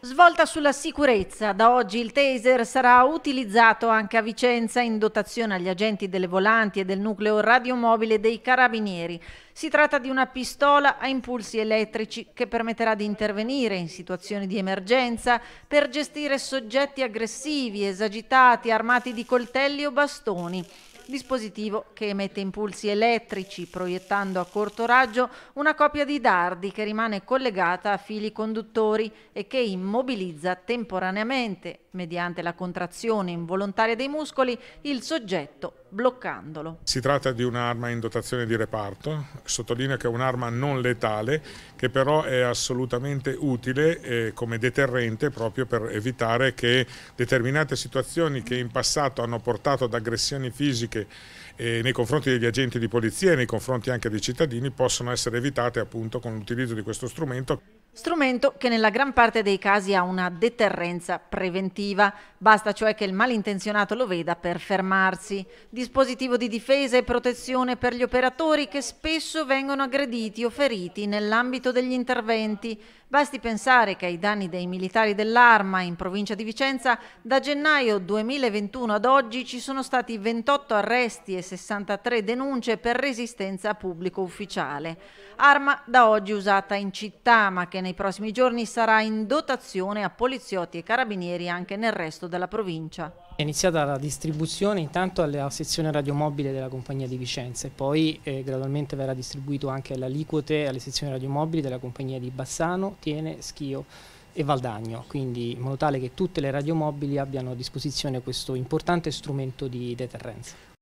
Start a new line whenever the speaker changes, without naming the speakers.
Svolta sulla sicurezza, da oggi il taser sarà utilizzato anche a Vicenza in dotazione agli agenti delle volanti e del nucleo radiomobile dei carabinieri. Si tratta di una pistola a impulsi elettrici che permetterà di intervenire in situazioni di emergenza per gestire soggetti aggressivi, esagitati, armati di coltelli o bastoni dispositivo che emette impulsi elettrici proiettando a corto raggio una coppia di dardi che rimane collegata a fili conduttori e che immobilizza temporaneamente, mediante la contrazione involontaria dei muscoli, il soggetto bloccandolo.
Si tratta di un'arma in dotazione di reparto, sottolineo che è un'arma non letale che però è assolutamente utile eh, come deterrente proprio per evitare che determinate situazioni che in passato hanno portato ad aggressioni fisiche eh, nei confronti degli agenti di polizia e nei confronti anche dei cittadini possono essere evitate appunto con l'utilizzo di questo strumento.
Strumento che nella gran parte dei casi ha una deterrenza preventiva, basta cioè che il malintenzionato lo veda per fermarsi. Dispositivo di difesa e protezione per gli operatori che spesso vengono aggrediti o feriti nell'ambito degli interventi Basti pensare che ai danni dei militari dell'Arma in provincia di Vicenza da gennaio 2021 ad oggi ci sono stati 28 arresti e 63 denunce per resistenza a pubblico ufficiale. Arma da oggi usata in città ma che nei prossimi giorni sarà in dotazione a poliziotti e carabinieri anche nel resto della provincia.
È iniziata la distribuzione intanto alla sezione radiomobile della compagnia di Vicenza e poi eh, gradualmente verrà distribuito anche alle aliquote alle sezioni radiomobili della compagnia di Bassano, Tiene, Schio e Valdagno, quindi in modo tale che tutte le radiomobili abbiano a disposizione questo importante strumento di deterrenza.